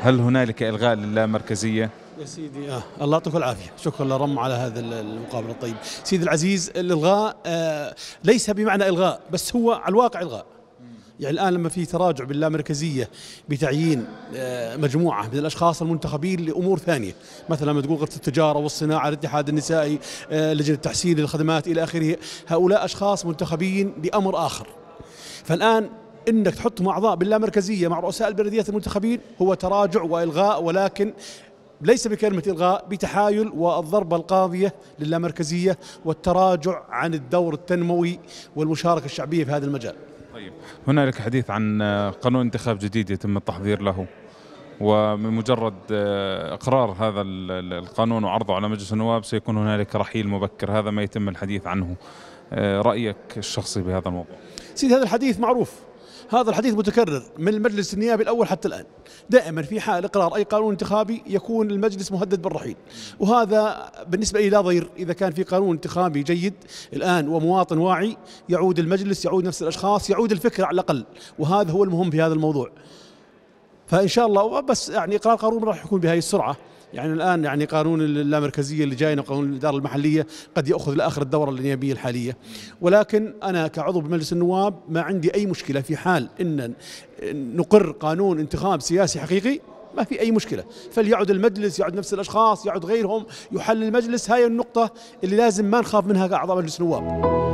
هل هنالك إلغاء للامركزية؟ يا سيدي آه. الله يعطيك العافيه شكرا لرم على هذا المقابله الطيب سيدي العزيز الالغاء آه ليس بمعنى الغاء بس هو على الواقع الغاء يعني الان لما في تراجع باللامركزيه بتعيين آه مجموعه من الاشخاص المنتخبين لامور ثانيه مثلا لما تقول غرفه التجاره والصناعه الاتحاد النسائي آه لجنه تحسين الخدمات الى اخره هؤلاء اشخاص منتخبين لامر اخر فالان انك تحطهم اعضاء باللا مركزيه مع رؤساء البلديات المنتخبين هو تراجع والغاء ولكن ليس بكلمة إلغاء بتحايل والضربة القاضية للامركزية والتراجع عن الدور التنموي والمشاركة الشعبية في هذا المجال طيب هنالك حديث عن قانون انتخاب جديد يتم التحضير له ومن مجرد اقرار هذا القانون وعرضه على مجلس النواب سيكون هنالك رحيل مبكر هذا ما يتم الحديث عنه آه، رايك الشخصي بهذا الموضوع سيدي هذا الحديث معروف هذا الحديث متكرر من المجلس النيابي الأول حتى الآن دائما في حال إقرار أي قانون انتخابي يكون المجلس مهدد بالرحيل وهذا بالنسبة لي لا ضير إذا كان في قانون انتخابي جيد الآن ومواطن واعي يعود المجلس يعود نفس الأشخاص يعود الفكر على الأقل وهذا هو المهم في هذا الموضوع فان شاء الله بس يعني اقرار قانون راح يكون بهذه السرعه يعني الان يعني قانون اللامركزيه اللي جاينا وقانون الاداره المحليه قد ياخذ لاخر الدوره النيابيه الحاليه ولكن انا كعضو بمجلس النواب ما عندي اي مشكله في حال ان نقر قانون انتخاب سياسي حقيقي ما في اي مشكله فليعد المجلس يعد نفس الاشخاص يعد غيرهم يحل المجلس هاي النقطه اللي لازم ما نخاف منها كاعضاء مجلس النواب